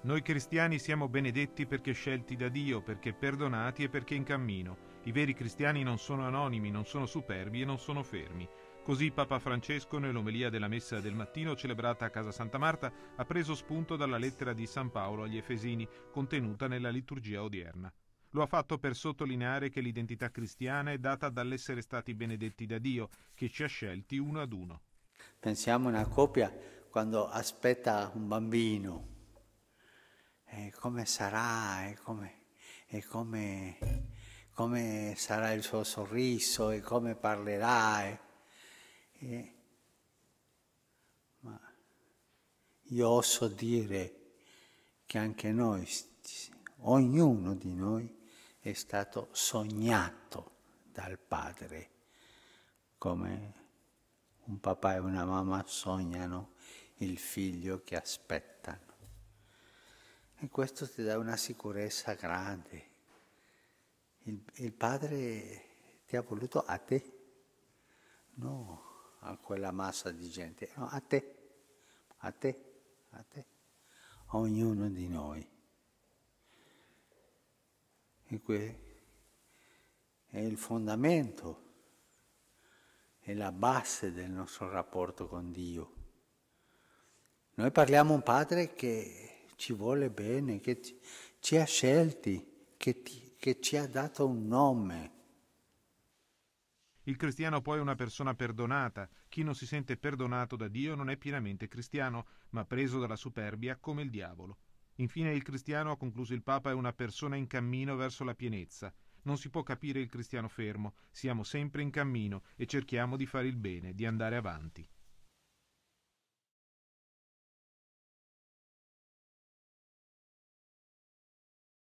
Noi cristiani siamo benedetti perché scelti da Dio, perché perdonati e perché in cammino. I veri cristiani non sono anonimi, non sono superbi e non sono fermi. Così Papa Francesco, nell'omelia della messa del mattino celebrata a Casa Santa Marta, ha preso spunto dalla lettera di San Paolo agli Efesini, contenuta nella liturgia odierna. Lo ha fatto per sottolineare che l'identità cristiana è data dall'essere stati benedetti da Dio, che ci ha scelti uno ad uno. Pensiamo a una coppia quando aspetta un bambino, come sarà e come, e come, come sarà il suo sorriso e come parlerà. E, e, ma io oso dire che anche noi, ognuno di noi, è stato sognato dal Padre, come un papà e una mamma sognano il figlio che aspettano. E questo ti dà una sicurezza grande. Il, il Padre ti ha voluto a te, non a quella massa di gente, no, a te, a te, a te, a ognuno di noi. E qui è il fondamento, è la base del nostro rapporto con Dio. Noi parliamo un Padre che ci vuole bene, che ci, ci ha scelti, che, ti, che ci ha dato un nome. Il cristiano poi è una persona perdonata. Chi non si sente perdonato da Dio non è pienamente cristiano, ma preso dalla superbia come il diavolo. Infine il cristiano, ha concluso il Papa, è una persona in cammino verso la pienezza. Non si può capire il cristiano fermo, siamo sempre in cammino e cerchiamo di fare il bene, di andare avanti.